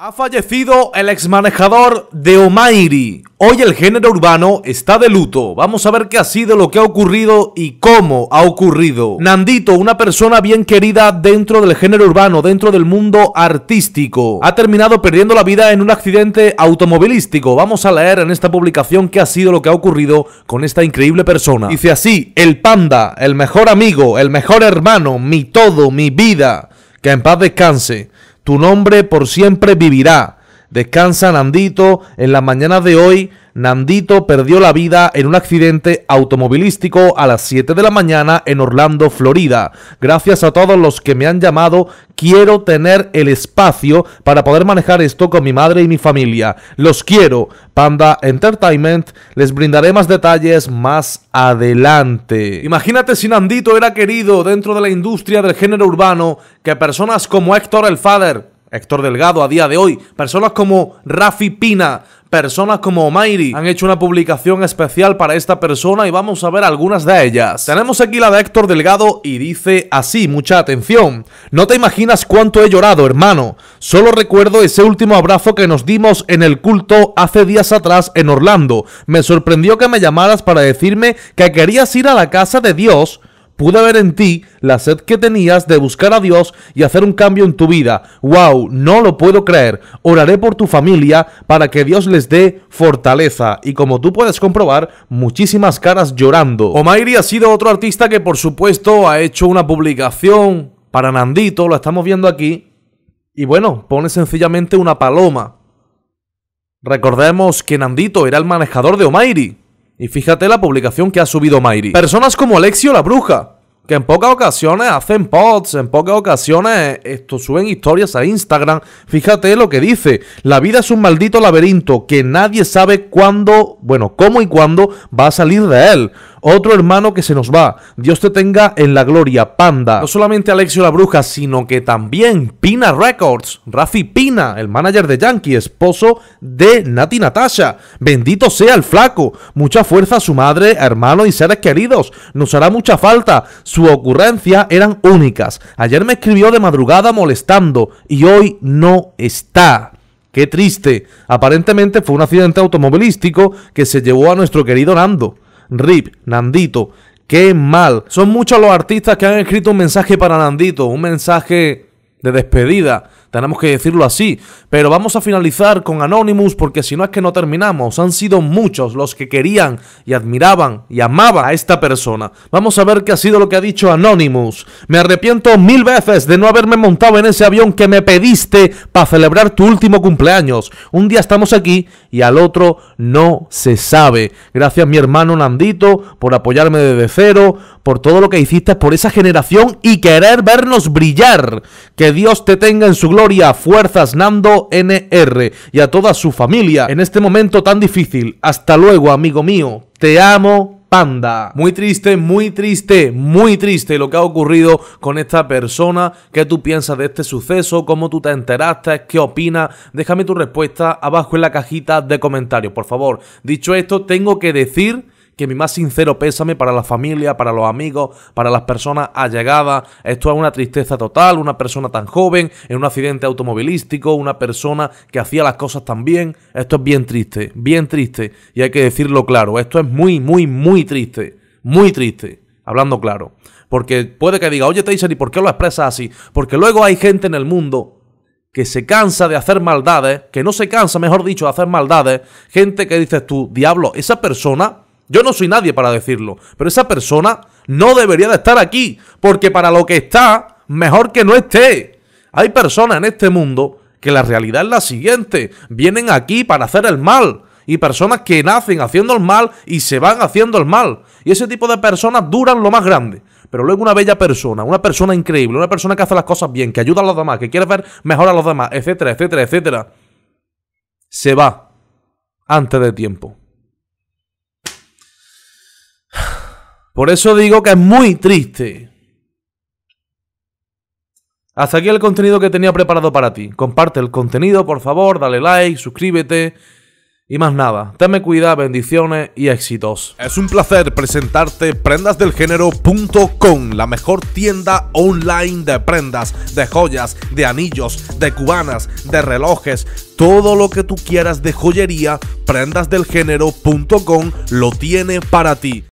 Ha fallecido el ex manejador de Omairi. Hoy el género urbano está de luto. Vamos a ver qué ha sido lo que ha ocurrido y cómo ha ocurrido. Nandito, una persona bien querida dentro del género urbano, dentro del mundo artístico, ha terminado perdiendo la vida en un accidente automovilístico. Vamos a leer en esta publicación qué ha sido lo que ha ocurrido con esta increíble persona. Dice así, el panda, el mejor amigo, el mejor hermano, mi todo, mi vida. Que en paz descanse. Tu nombre por siempre vivirá. Descansa, Nandito, en la mañana de hoy Nandito perdió la vida en un accidente automovilístico a las 7 de la mañana en Orlando, Florida. Gracias a todos los que me han llamado, quiero tener el espacio para poder manejar esto con mi madre y mi familia. Los quiero. Panda Entertainment, les brindaré más detalles más adelante. Imagínate si Nandito era querido dentro de la industria del género urbano que personas como Héctor el Fader, Héctor Delgado a día de hoy, personas como Rafi Pina, personas como Omairi han hecho una publicación especial para esta persona y vamos a ver algunas de ellas. Tenemos aquí la de Héctor Delgado y dice así, mucha atención. No te imaginas cuánto he llorado, hermano. Solo recuerdo ese último abrazo que nos dimos en el culto hace días atrás en Orlando. Me sorprendió que me llamaras para decirme que querías ir a la casa de Dios Pude ver en ti la sed que tenías de buscar a Dios y hacer un cambio en tu vida. ¡Wow! No lo puedo creer. Oraré por tu familia para que Dios les dé fortaleza. Y como tú puedes comprobar, muchísimas caras llorando. Omairi ha sido otro artista que por supuesto ha hecho una publicación para Nandito, lo estamos viendo aquí. Y bueno, pone sencillamente una paloma. Recordemos que Nandito era el manejador de Omairi. Y fíjate la publicación que ha subido Mairi. Personas como Alexio la Bruja, que en pocas ocasiones hacen pods, en pocas ocasiones esto, suben historias a Instagram. Fíjate lo que dice, la vida es un maldito laberinto que nadie sabe cuándo, bueno, cómo y cuándo va a salir de él. Otro hermano que se nos va. Dios te tenga en la gloria, panda. No solamente Alexio la Bruja, sino que también Pina Records, Rafi Pina, el manager de Yankee, esposo de Nati Natasha. Bendito sea el flaco. Mucha fuerza a su madre, hermano y seres queridos. Nos hará mucha falta su ocurrencia eran únicas. Ayer me escribió de madrugada molestando y hoy no está. Qué triste. Aparentemente fue un accidente automovilístico que se llevó a nuestro querido Nando. Rip, Nandito. Qué mal. Son muchos los artistas que han escrito un mensaje para Nandito, un mensaje de despedida, tenemos que decirlo así. Pero vamos a finalizar con Anonymous porque si no es que no terminamos. Han sido muchos los que querían y admiraban y amaban a esta persona. Vamos a ver qué ha sido lo que ha dicho Anonymous. Me arrepiento mil veces de no haberme montado en ese avión que me pediste para celebrar tu último cumpleaños. Un día estamos aquí y al otro no se sabe. Gracias mi hermano Nandito por apoyarme desde cero, por todo lo que hiciste por esa generación y querer vernos brillar. Que Dios te tenga en su gloria Gloria Fuerzas Nando NR y a toda su familia en este momento tan difícil. Hasta luego, amigo mío. Te amo, Panda. Muy triste, muy triste, muy triste lo que ha ocurrido con esta persona. ¿Qué tú piensas de este suceso? ¿Cómo tú te enteraste? ¿Qué opinas? Déjame tu respuesta abajo en la cajita de comentarios, por favor. Dicho esto, tengo que decir que mi más sincero pésame para la familia, para los amigos, para las personas allegadas. Esto es una tristeza total, una persona tan joven, en un accidente automovilístico, una persona que hacía las cosas tan bien. Esto es bien triste, bien triste. Y hay que decirlo claro, esto es muy, muy, muy triste. Muy triste, hablando claro. Porque puede que diga, oye Taser, ¿y por qué lo expresas así? Porque luego hay gente en el mundo que se cansa de hacer maldades, que no se cansa, mejor dicho, de hacer maldades. Gente que dices tú, diablo, esa persona yo no soy nadie para decirlo, pero esa persona no debería de estar aquí, porque para lo que está, mejor que no esté. Hay personas en este mundo que la realidad es la siguiente, vienen aquí para hacer el mal, y personas que nacen haciendo el mal y se van haciendo el mal. Y ese tipo de personas duran lo más grande. Pero luego una bella persona, una persona increíble, una persona que hace las cosas bien, que ayuda a los demás, que quiere ver mejor a los demás, etcétera, etcétera, etcétera, se va antes de tiempo. Por eso digo que es muy triste. Hasta aquí el contenido que tenía preparado para ti. Comparte el contenido, por favor, dale like, suscríbete. Y más nada, tenme cuida, bendiciones y éxitos. Es un placer presentarte prendasdelgénero.com, la mejor tienda online de prendas, de joyas, de anillos, de cubanas, de relojes, todo lo que tú quieras de joyería, prendasdelgénero.com lo tiene para ti.